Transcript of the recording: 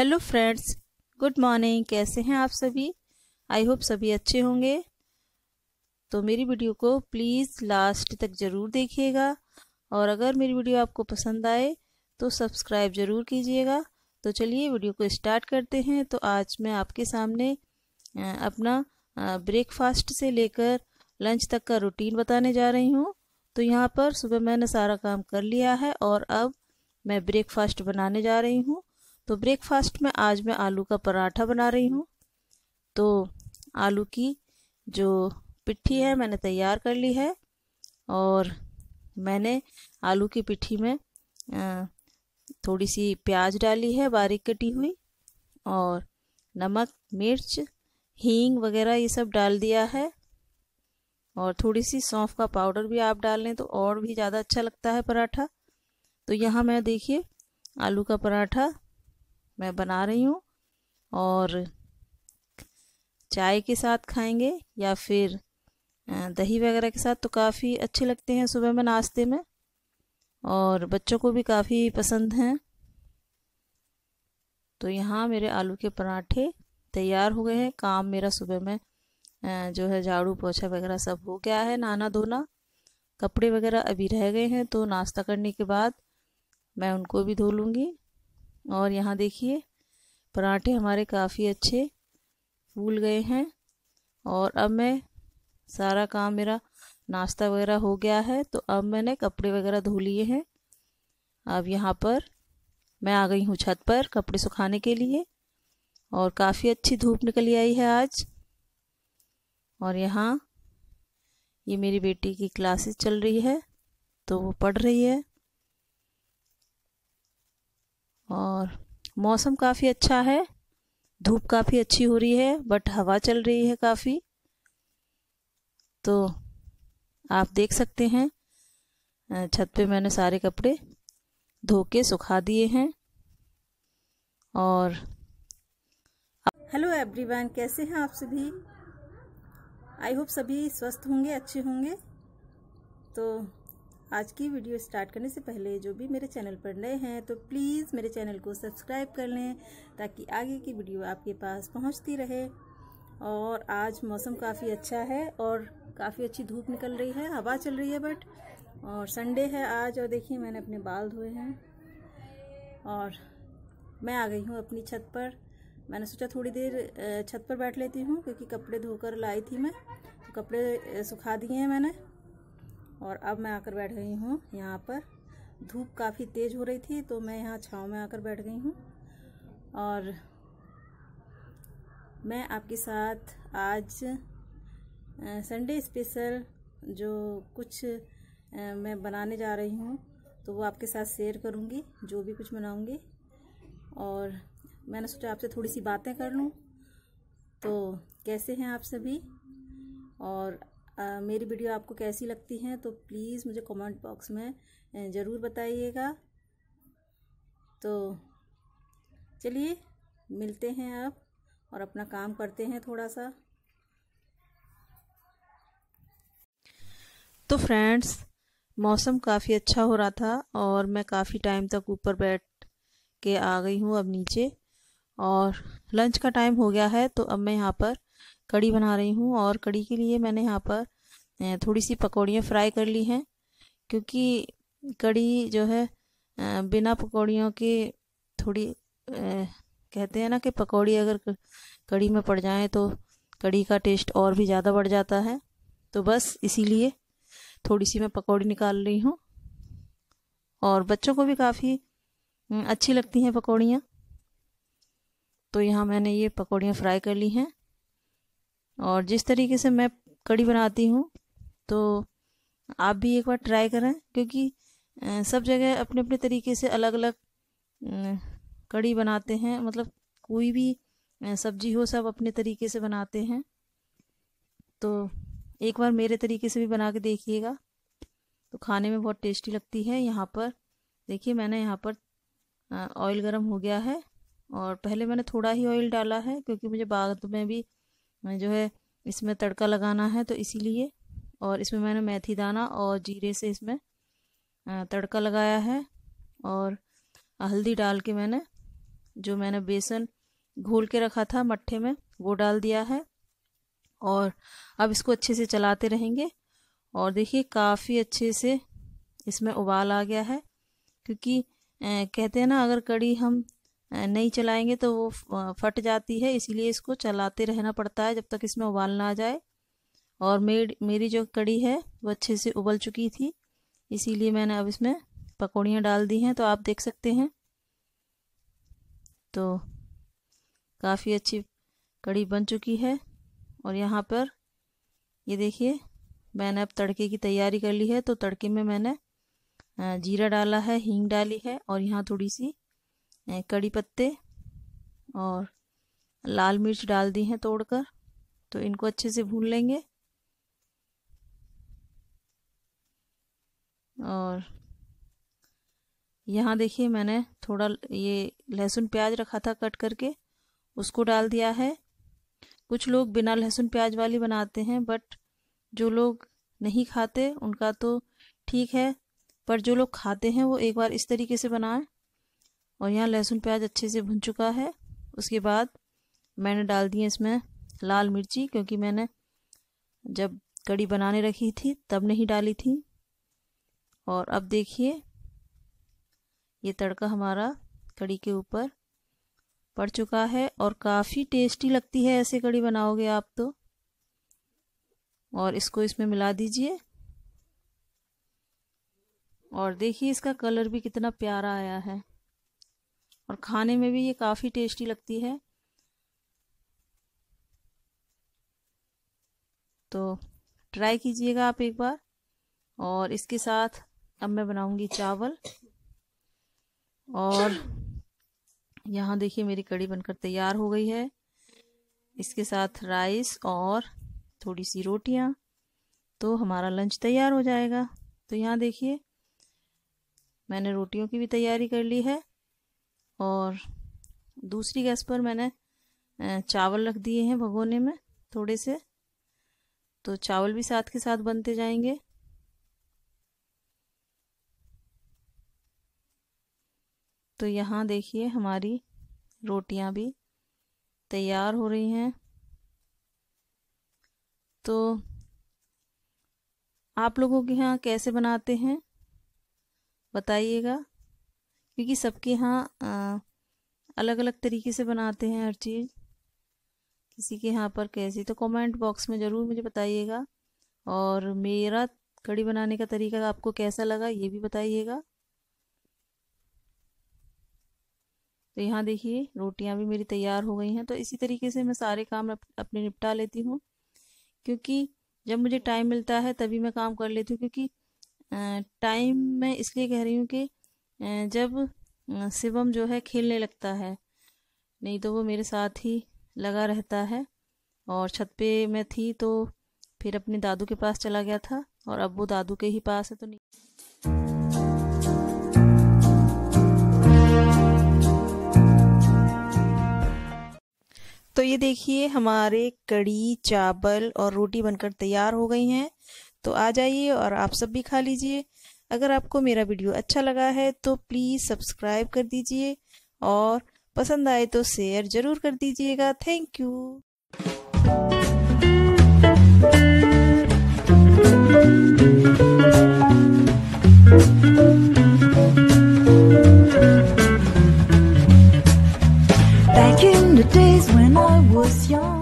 Hello friends good morning कैसे हैं आप सभी आई होप सभी अच्छे होंगे तो मेरी वीडियो को प्लीज़ लास्ट तक ज़रूर देखिएगा और अगर मेरी वीडियो आपको पसंद आए तो सब्सक्राइब ज़रूर कीजिएगा तो चलिए वीडियो को स्टार्ट करते हैं तो आज मैं आपके सामने अपना ब्रेकफास्ट से लेकर लंच तक का रूटीन बताने जा रही हूँ तो यहाँ पर सुबह मैंने सारा काम कर लिया है और अब मैं ब्रेकफास्ट बनाने जा रही हूँ तो ब्रेकफास्ट में आज मैं आलू का पराठा बना रही हूँ तो आलू की जो पिट्ठी है मैंने तैयार कर ली है और मैंने आलू की पिट्ठी में थोड़ी सी प्याज डाली है बारीक कटी हुई और नमक मिर्च हींग वगैरह ये सब डाल दिया है और थोड़ी सी सौंफ का पाउडर भी आप डाल लें तो और भी ज़्यादा अच्छा लगता है पराठा तो यहाँ मैं देखिए आलू का पराठा मैं बना रही हूँ और चाय के साथ खाएंगे या फिर दही वगैरह के साथ तो काफ़ी अच्छे लगते हैं सुबह में नाश्ते में और बच्चों को भी काफ़ी पसंद हैं तो यहाँ मेरे आलू के पराठे तैयार हो गए हैं काम मेरा सुबह में जो है झाड़ू पोछा वगैरह सब हो गया है नहाना धोना कपड़े वगैरह अभी रह गए हैं तो नाश्ता करने के बाद मैं उनको भी धो लूँगी और यहाँ देखिए पराठे हमारे काफ़ी अच्छे फूल गए हैं और अब मैं सारा काम मेरा नाश्ता वगैरह हो गया है तो अब मैंने कपड़े वगैरह धो लिए हैं अब यहाँ पर मैं आ गई हूँ छत पर कपड़े सुखाने के लिए और काफ़ी अच्छी धूप निकली आई है आज और यहाँ ये मेरी बेटी की क्लासेस चल रही है तो वो पढ़ रही है और मौसम काफ़ी अच्छा है धूप काफ़ी अच्छी हो रही है बट हवा चल रही है काफ़ी तो आप देख सकते हैं छत पे मैंने सारे कपड़े धो के सुखा दिए हैं और हेलो एवरीवन कैसे हैं आप सभी आई होप सभी स्वस्थ होंगे अच्छे होंगे तो आज की वीडियो स्टार्ट करने से पहले जो भी मेरे चैनल पर नए हैं तो प्लीज़ मेरे चैनल को सब्सक्राइब कर लें ताकि आगे की वीडियो आपके पास पहुंचती रहे और आज मौसम काफ़ी अच्छा है और काफ़ी अच्छी धूप निकल रही है हवा चल रही है बट और संडे है आज और देखिए मैंने अपने बाल धोए हैं और मैं आ गई हूँ अपनी छत पर मैंने सोचा थोड़ी देर छत पर बैठ लेती हूँ क्योंकि कपड़े धोकर लाई थी मैं तो कपड़े सुखा दिए हैं मैंने और अब मैं आकर बैठ गई हूँ यहाँ पर धूप काफ़ी तेज़ हो रही थी तो मैं यहाँ छाँव में आकर बैठ गई हूँ और मैं आपके साथ आज संडे स्पेशल जो कुछ मैं बनाने जा रही हूँ तो वो आपके साथ शेयर करूँगी जो भी कुछ बनाऊँगी और मैंने सोचा आपसे थोड़ी सी बातें कर लूँ तो कैसे हैं आप सभी और मेरी वीडियो आपको कैसी लगती है तो प्लीज़ मुझे कमेंट बॉक्स में ज़रूर बताइएगा तो चलिए मिलते हैं आप और अपना काम करते हैं थोड़ा सा तो फ्रेंड्स मौसम काफ़ी अच्छा हो रहा था और मैं काफ़ी टाइम तक ऊपर बैठ के आ गई हूँ अब नीचे और लंच का टाइम हो गया है तो अब मैं यहाँ पर कड़ी बना रही हूँ और कड़ी के लिए मैंने यहाँ पर थोड़ी सी पकौड़ियाँ फ्राई कर ली हैं क्योंकि कड़ी जो है बिना पकौड़ियों के थोड़ी कहते हैं ना कि पकौड़ी अगर कड़ी में पड़ जाए तो कड़ी का टेस्ट और भी ज़्यादा बढ़ जाता है तो बस इसीलिए थोड़ी सी मैं पकौड़ी निकाल रही हूँ और बच्चों को भी काफ़ी अच्छी लगती हैं पकौड़ियाँ तो यहाँ मैंने ये पकौड़ियाँ फ्राई कर ली हैं और जिस तरीके से मैं कड़ी बनाती हूँ तो आप भी एक बार ट्राई करें क्योंकि सब जगह अपने अपने तरीके से अलग अलग कड़ी बनाते हैं मतलब कोई भी सब्जी हो सब अपने तरीके से बनाते हैं तो एक बार मेरे तरीके से भी बना के देखिएगा तो खाने में बहुत टेस्टी लगती है यहाँ पर देखिए मैंने यहाँ पर ऑयल गरम हो गया है और पहले मैंने थोड़ा ही ऑयल डाला है क्योंकि मुझे बाद में भी जो है इसमें तड़का लगाना है तो इसीलिए और इसमें मैंने मेथी दाना और जीरे से इसमें तड़का लगाया है और हल्दी डाल के मैंने जो मैंने बेसन घोल के रखा था मट्ठे में वो डाल दिया है और अब इसको अच्छे से चलाते रहेंगे और देखिए काफ़ी अच्छे से इसमें उबाल आ गया है क्योंकि कहते हैं ना अगर कड़ी हम नहीं चलाएंगे तो वो फट जाती है इसीलिए इसको चलाते रहना पड़ता है जब तक इसमें उबाल ना आ जाए और मेरी मेरी जो कड़ी है वो अच्छे से उबल चुकी थी इसीलिए मैंने अब इसमें पकौड़ियाँ डाल दी हैं तो आप देख सकते हैं तो काफ़ी अच्छी कड़ी बन चुकी है और यहाँ पर ये देखिए मैंने अब तड़के की तैयारी कर ली है तो तड़के में मैंने जीरा डाला है हींग डाली है और यहाँ थोड़ी सी कड़ी पत्ते और लाल मिर्च डाल दी हैं तोड़कर तो इनको अच्छे से भून लेंगे और यहाँ देखिए मैंने थोड़ा ये लहसुन प्याज रखा था कट करके उसको डाल दिया है कुछ लोग बिना लहसुन प्याज वाली बनाते हैं बट जो लोग नहीं खाते उनका तो ठीक है पर जो लोग खाते हैं वो एक बार इस तरीके से बनाएं और यहाँ लहसुन प्याज अच्छे से भुन चुका है उसके बाद मैंने डाल दिए इसमें लाल मिर्ची क्योंकि मैंने जब कड़ी बनाने रखी थी तब नहीं डाली थी और अब देखिए ये तड़का हमारा कड़ी के ऊपर पड़ चुका है और काफ़ी टेस्टी लगती है ऐसे कड़ी बनाओगे आप तो और इसको इसमें मिला दीजिए और देखिए इसका कलर भी कितना प्यारा आया है और खाने में भी ये काफ़ी टेस्टी लगती है तो ट्राई कीजिएगा आप एक बार और इसके साथ अब मैं बनाऊंगी चावल और यहाँ देखिए मेरी कड़ी बनकर तैयार हो गई है इसके साथ राइस और थोड़ी सी रोटियाँ तो हमारा लंच तैयार हो जाएगा तो यहाँ देखिए मैंने रोटियों की भी तैयारी कर ली है और दूसरी गैस पर मैंने चावल रख दिए हैं भगोने में थोड़े से तो चावल भी साथ के साथ बनते जाएंगे तो यहाँ देखिए हमारी रोटियाँ भी तैयार हो रही हैं तो आप लोगों के यहाँ कैसे बनाते हैं बताइएगा क्योंकि सबके यहाँ अलग अलग तरीके से बनाते हैं हर चीज़ किसी के यहाँ पर कैसी तो कमेंट बॉक्स में ज़रूर मुझे बताइएगा और मेरा कड़ी बनाने का तरीका आपको कैसा लगा ये भी बताइएगा तो यहाँ देखिए रोटियाँ भी मेरी तैयार हो गई हैं तो इसी तरीके से मैं सारे काम अपने निपटा लेती हूँ क्योंकि जब मुझे टाइम मिलता है तभी मैं काम कर लेती हूँ क्योंकि टाइम मैं इसलिए कह रही हूँ कि जब शिवम जो है खेलने लगता है नहीं तो वो मेरे साथ ही लगा रहता है और छत पे मैं थी तो फिर अपने दादू के पास चला गया था और अब वो दादू के ही पास है तो नहीं तो ये देखिए हमारे कड़ी चावल और रोटी बनकर तैयार हो गई हैं तो आ जाइए और आप सब भी खा लीजिए अगर आपको मेरा वीडियो अच्छा लगा है तो प्लीज़ सब्सक्राइब कर दीजिए और पसंद आए तो शेयर ज़रूर कर दीजिएगा thank you days when I was young.